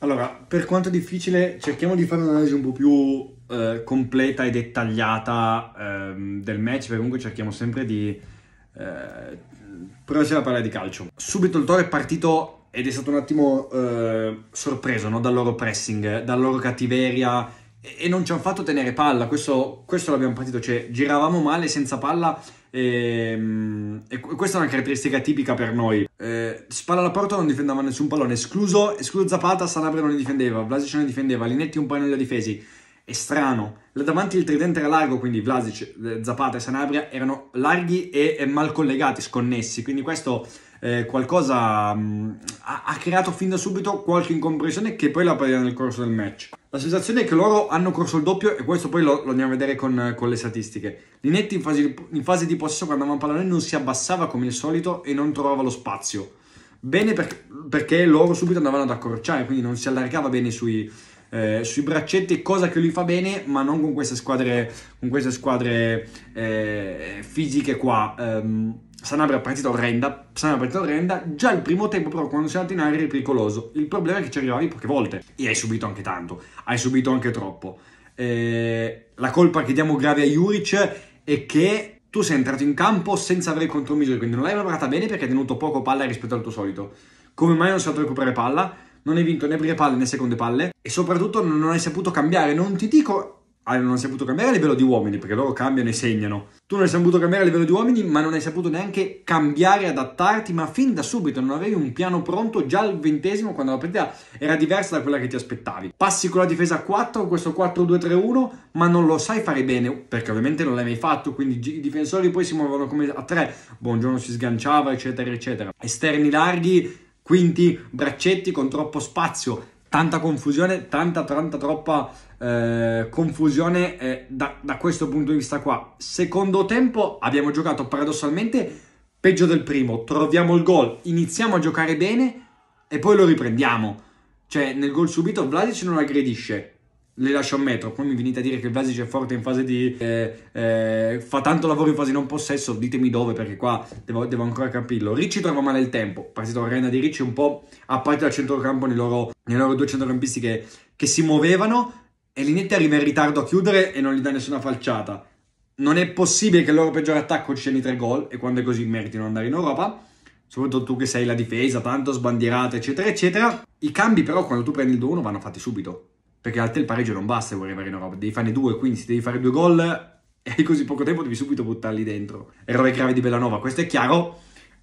Allora, per quanto difficile, cerchiamo di fare un'analisi un po' più eh, completa e dettagliata eh, del match, perché comunque cerchiamo sempre di eh, provarci a parlare di calcio. Subito il Toro è partito ed è stato un attimo eh, sorpreso no? dal loro pressing, dalla loro cattiveria, e non ci hanno fatto tenere palla, questo, questo l'abbiamo partito, cioè giravamo male senza palla ehm, e, e, questa è una caratteristica tipica per noi. Eh, spalla alla porta non difendeva nessun pallone, escluso, escluso Zapata, Sanabria non li difendeva, Vlasic non li difendeva, Linetti un paio non li ha difesi. È strano. Là davanti il tridente era largo, quindi Vlasic, eh, Zapata e Sanabria erano larghi e, e mal collegati, sconnessi, quindi questo eh, qualcosa mh, mm, ha, ha, creato fin da subito qualche incomprensione che poi la perderà nel corso del match. La sensazione è che loro hanno corso il doppio e questo poi lo, lo andiamo a vedere con, con le statistiche. Linetti in fase, in fase di possesso quando andava a pallone non si abbassava come il solito e non trovava lo spazio. Bene per, perché loro subito andavano ad accorciare, quindi non si allargava bene sui, eh, sui braccetti, cosa che lui fa bene, ma non con queste squadre, con queste squadre eh, fisiche qua. Ehm Sanabria partita orrenda, Sanabria partita orrenda, già il primo tempo però quando sei andato in aria è pericoloso, il problema è che ci arrivavi poche volte e hai subito anche tanto, hai subito anche troppo. Eh, la colpa che diamo grave a Juric è che tu sei entrato in campo senza avere il contromisure, quindi non l'hai lavorata bene perché hai tenuto poco palla rispetto al tuo solito. Come mai non sei andato a recuperare palla? Non hai vinto né prime palle né seconde palle e soprattutto non hai saputo cambiare, non ti dico ah, non hai saputo cambiare a livello di uomini perché loro cambiano e segnano tu non hai saputo cambiare a livello di uomini, ma non hai saputo neanche cambiare, adattarti, ma fin da subito non avevi un piano pronto già al ventesimo quando la partita era diversa da quella che ti aspettavi. Passi con la difesa a 4, questo 4-2-3-1, ma non lo sai fare bene, perché ovviamente non l'hai mai fatto, quindi i difensori poi si muovono come a 3, buongiorno si sganciava, eccetera, eccetera. Esterni larghi, quinti, braccetti con troppo spazio, tanta confusione, tanta, tanta, troppa eh, confusione eh, da, da, questo punto di vista qua. Secondo tempo abbiamo giocato paradossalmente peggio del primo, troviamo il gol, iniziamo a giocare bene e poi lo riprendiamo. Cioè nel gol subito Vlasic non aggredisce, le lascio a metro. Poi mi venite a dire che il Vlasic è forte in fase di. Eh, eh, fa tanto lavoro in fase di non possesso. Ditemi dove, perché qua devo, devo ancora capirlo. Ricci trova male il tempo. Partito arena di Ricci un po' a parte dal centrocampo nei loro, nei loro due centrocampisti che, che si muovevano. E Linetti arriva in ritardo a chiudere e non gli dà nessuna falciata. Non è possibile che il loro peggiore attacco ci siano i tre gol. E quando è così meritino andare in Europa soprattutto tu che sei la difesa, tanto sbandierata, eccetera, eccetera. I cambi però quando tu prendi il 2-1 vanno fatti subito. Perché a te il pareggio non basta se vuoi arrivare in Europa, devi farne due, quindi se devi fare due gol e eh, hai così poco tempo devi subito buttarli dentro. Errore grave di Bellanova, questo è chiaro.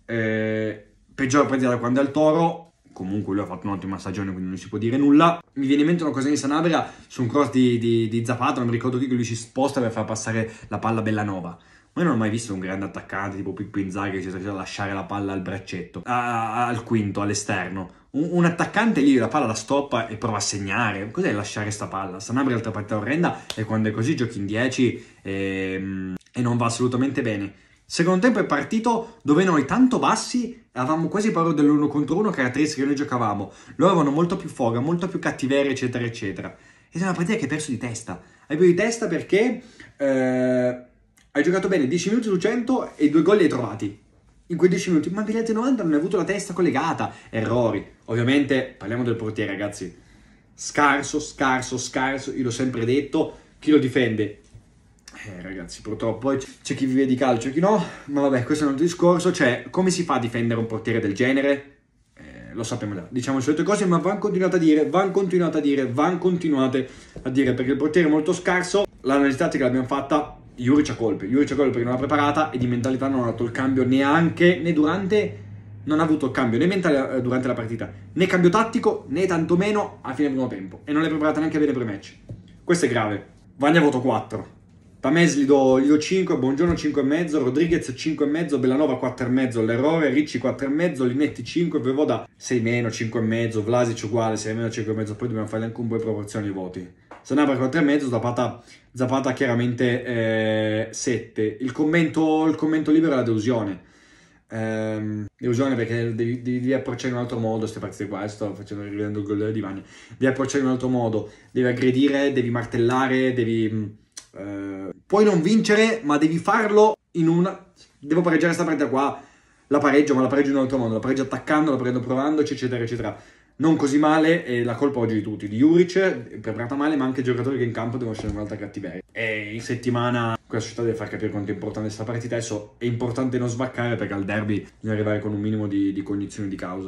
Eh, peggiore partita da quando è al Toro, comunque lui ha fatto un'ottima stagione, quindi non si può dire nulla. Mi viene in mente una cosa di Sanabria su un cross di, di, di Zapata, non mi ricordo chi, che lui si sposta per far passare la palla a Bellanova. Ma io non ho mai visto un grande attaccante tipo Pippo Inzaghi che si è lasciare la palla al braccetto, a, a, al quinto, all'esterno un, un attaccante lì la palla la stoppa e prova a segnare. Cos'è lasciare sta palla? Sanabria altra partita orrenda e quando è così giochi in 10 e, ehm, e non va assolutamente bene. Secondo tempo è partito dove noi tanto bassi avevamo quasi paura dell'uno contro uno, caratteristiche che noi giocavamo. Loro avevano molto più foga, molto più cattiveria, eccetera, eccetera. Ed è una partita che hai perso di testa. Hai perso di testa perché eh, hai giocato bene 10 minuti su 100 e due gol li hai trovati in quei 10 minuti, ma Villaggio 90 non ha avuto la testa collegata, errori. Ovviamente parliamo del portiere, ragazzi. Scarso, scarso, scarso, io l'ho sempre detto, chi lo difende? Eh, ragazzi, purtroppo c'è chi vive di calcio e chi no, ma vabbè, questo è un altro discorso, cioè come si fa a difendere un portiere del genere? Eh, lo sappiamo già, diciamo certe cose, ma van continuate a dire, van continuate a dire, van continuate a dire, perché il portiere è molto scarso, l'analisi tattica l'abbiamo fatta, Juric ha colpe. Juric ha colpe perché non l'ha preparata e di mentalità non ha dato il cambio neanche né durante. Non ha avuto il cambio né mentale eh, durante la partita, né cambio tattico, né tantomeno a fine primo tempo. E non l'è preparata neanche bene per match. Questo è grave. Vaglia voto 4. Tamez gli do, gli do 5, Buongiorno 5,5, Rodriguez 5,5, Bellanova 4,5, l'errore, Ricci 4,5, Linetti 5, Vevoda 6 meno, 5,5, Vlasic uguale, 6 meno, 5,5, poi dobbiamo fare anche un po' di proporzioni di voti se Zanabria con 3,5, Zapata, Zapata chiaramente eh, 7. Il commento, il commento libero è la delusione. Ehm, delusione perché devi, devi, approcciare in un altro modo queste partite qua, eh, sto facendo rivedendo il gol di Vagna. Devi approcciare in un altro modo, devi aggredire, devi martellare, devi... Mm, eh, puoi non vincere, ma devi farlo in una... Devo pareggiare questa partita qua, la pareggio, ma la pareggio in un altro modo, la pareggio attaccando, la prendo provandoci, eccetera, eccetera non così male e la colpa oggi di tutti, di Juric, preparata male, ma anche i giocatori che in campo devono scendere un'altra cattiveria. E in settimana questa società deve far capire quanto è importante questa partita, adesso è importante non svaccare perché al derby bisogna arrivare con un minimo di, di cognizione di causa.